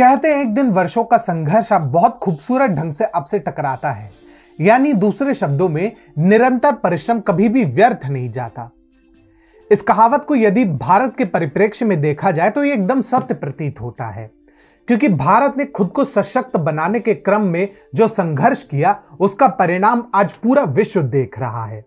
कहते हैं एक दिन वर्षों का संघर्ष अब बहुत खूबसूरत ढंग से आपसे टकराता है यानी दूसरे शब्दों में निरंतर परिश्रम कभी भी व्यर्थ नहीं जाता इस कहावत को यदि भारत के परिप्रेक्ष्य में देखा जाए तो यह एकदम सत्य प्रतीत होता है क्योंकि भारत ने खुद को सशक्त बनाने के क्रम में जो संघर्ष किया उसका परिणाम आज पूरा विश्व देख रहा है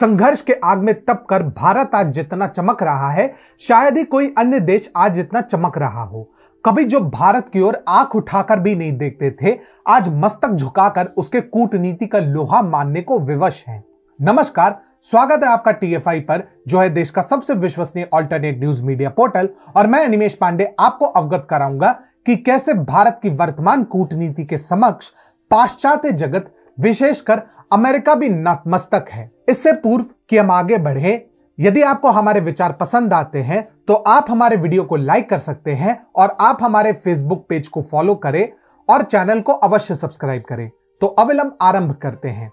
संघर्ष के आग में तप कर भारत आज जितना चमक रहा है शायद ही कोई अन्य देश आज इतना चमक रहा हो कभी जो भारत की ओर आंख उठाकर भी नहीं देखते थे आज मस्तक झुकाकर उसके कूटनीति का लोहा मानने को विवश हैं। नमस्कार स्वागत है आपका टीएफआई पर जो है देश का सबसे विश्वसनीय ऑल्टरनेट न्यूज मीडिया पोर्टल और मैं अनिमेश पांडे आपको अवगत कराऊंगा कि कैसे भारत की वर्तमान कूटनीति के समक्ष पाश्चात्य जगत विशेषकर अमेरिका भी नतमस्तक है इससे पूर्व कि हम आगे बढ़े यदि आपको हमारे विचार पसंद आते हैं तो आप हमारे वीडियो को लाइक कर सकते हैं और आप हमारे फेसबुक पेज को फॉलो करें और चैनल को अवश्य सब्सक्राइब करें तो अविलंब आरंभ करते हैं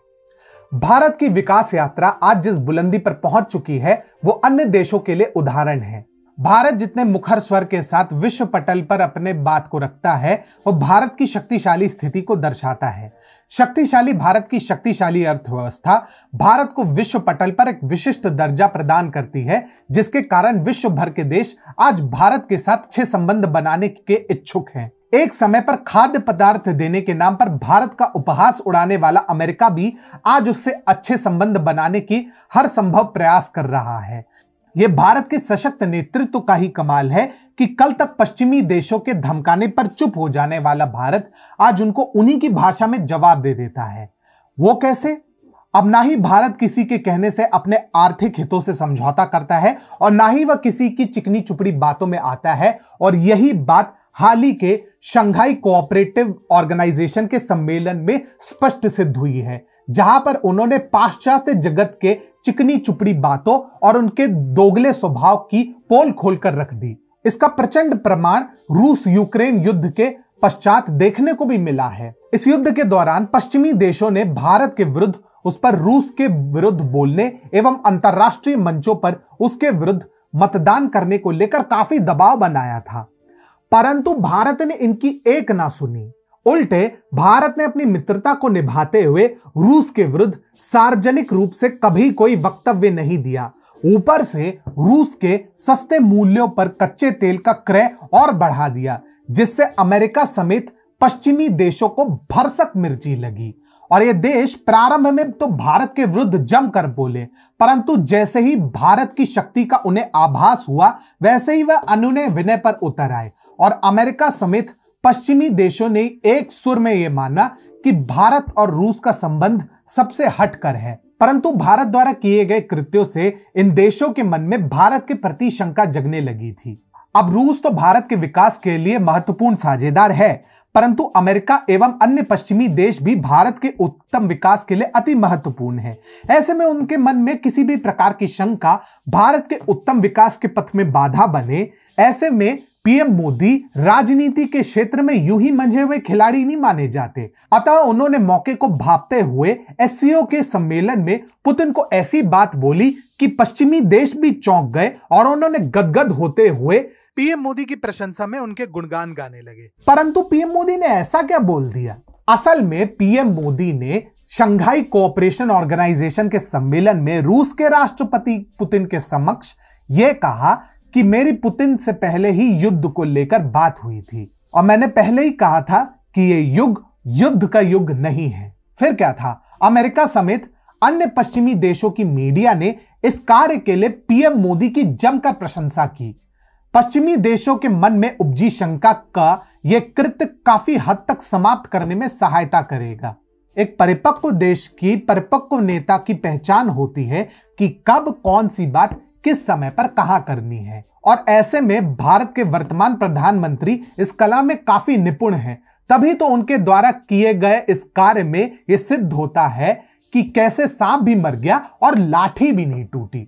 भारत की विकास यात्रा आज जिस बुलंदी पर पहुंच चुकी है वो अन्य देशों के लिए उदाहरण है भारत जितने मुखर स्वर के साथ विश्व पटल पर अपने बात को रखता है वो भारत की शक्तिशाली स्थिति को दर्शाता है शक्तिशाली भारत की शक्तिशाली अर्थव्यवस्था भारत को विश्व पटल पर एक विशिष्ट दर्जा प्रदान करती है जिसके कारण विश्व भर के देश आज भारत के साथ अच्छे संबंध बनाने के इच्छुक हैं एक समय पर खाद्य पदार्थ देने के नाम पर भारत का उपहास उड़ाने वाला अमेरिका भी आज उससे अच्छे संबंध बनाने की हर संभव प्रयास कर रहा है यह भारत के सशक्त नेतृत्व का ही कमाल है कि कल तक पश्चिमी देशों के धमकाने पर चुप हो जाने वाला भारत आज उनको उन्हीं की भाषा में जवाब दे देता है वो कैसे अब ना ही भारत किसी के कहने से अपने आर्थिक हितों से समझौता करता है और ना ही वह किसी की चिकनी चुपड़ी बातों में आता है और यही बात हाल ही के शंघाई कोऑपरेटिव ऑर्गेनाइजेशन के सम्मेलन में स्पष्ट सिद्ध हुई है जहां पर उन्होंने पाश्चात्य जगत के चिकनी चुपड़ी बातों और उनके दोगले स्वभाव की पोल खोलकर रख दी इसका प्रचंड प्रमाण रूस यूक्रेन युद्ध के पश्चात देखने को भी मिला है इस युद्ध के दौरान पश्चिमी देशों ने भारत के विरुद्ध उस पर रूस के विरुद्ध बोलने एवं अंतरराष्ट्रीय मंचों पर उसके विरुद्ध मतदान करने को लेकर काफी दबाव बनाया था परंतु भारत ने इनकी एक ना सुनी उल्टे भारत ने अपनी मित्रता को निभाते हुए रूस के विरुद्ध सार्वजनिक रूप से कभी कोई वक्तव्य नहीं दिया ऊपर से रूस के सस्ते मूल्यों पर कच्चे तेल का क्रय और बढ़ा दिया जिससे अमेरिका समेत पश्चिमी देशों को भरसक मिर्ची लगी और ये देश प्रारंभ में तो भारत के विरुद्ध जमकर बोले परंतु जैसे ही भारत की शक्ति का उन्हें आभास हुआ वैसे ही वह अनुनय विनय पर उतर आए और अमेरिका समेत पश्चिमी देशों ने एक सुर में यह माना कि भारत और रूस का संबंध सबसे हटकर है परंतु भारत द्वारा किए गए कृत्यों से इन देशों के मन में भारत के प्रति शंका जगने लगी थी अब रूस तो भारत के विकास के लिए महत्वपूर्ण साझेदार है परंतु अमेरिका एवं अन्य पश्चिमी देश भी भारत के उत्तम विकास के लिए अति महत्वपूर्ण है ऐसे में उनके मन में किसी भी प्रकार की शंका भारत के उत्तम विकास के पथ में बाधा बने ऐसे में पीएम मोदी राजनीति के क्षेत्र में यूं ही मंझे हुए खिलाड़ी नहीं माने जाते अतः उन्होंने मौके को भापते हुए एस के सम्मेलन में पुतिन को ऐसी बात बोली कि पश्चिमी देश भी चौंक गए और उन्होंने गदगद होते हुए पीएम मोदी की प्रशंसा में उनके गुणगान गाने लगे परंतु पीएम मोदी ने ऐसा क्या बोल दिया असल में पीएम मोदी ने शंघाई कोऑपरेशन ऑर्गेनाइजेशन के सम्मेलन में रूस के राष्ट्रपति पुतिन के समक्ष यह कहा कि मेरी पुतिन से पहले ही युद्ध को लेकर बात हुई थी और मैंने पहले ही कहा था कि ये युग युद्ध का युग नहीं है फिर क्या था अमेरिका समेत अन्य पश्चिमी देशों की मीडिया ने इस कार्य के लिए पीएम मोदी की जमकर प्रशंसा की पश्चिमी देशों के मन में उपजी शंका का यह कृत्य काफी हद तक समाप्त करने में सहायता करेगा एक परिपक्व देश की परिपक्व नेता की पहचान होती है कि कब कौन सी बात किस समय पर कहां करनी है और ऐसे में भारत के वर्तमान प्रधानमंत्री इस कला में काफी निपुण हैं तभी तो उनके द्वारा किए गए इस कार्य में यह सिद्ध होता है कि कैसे सांप भी मर गया और लाठी भी नहीं टूटी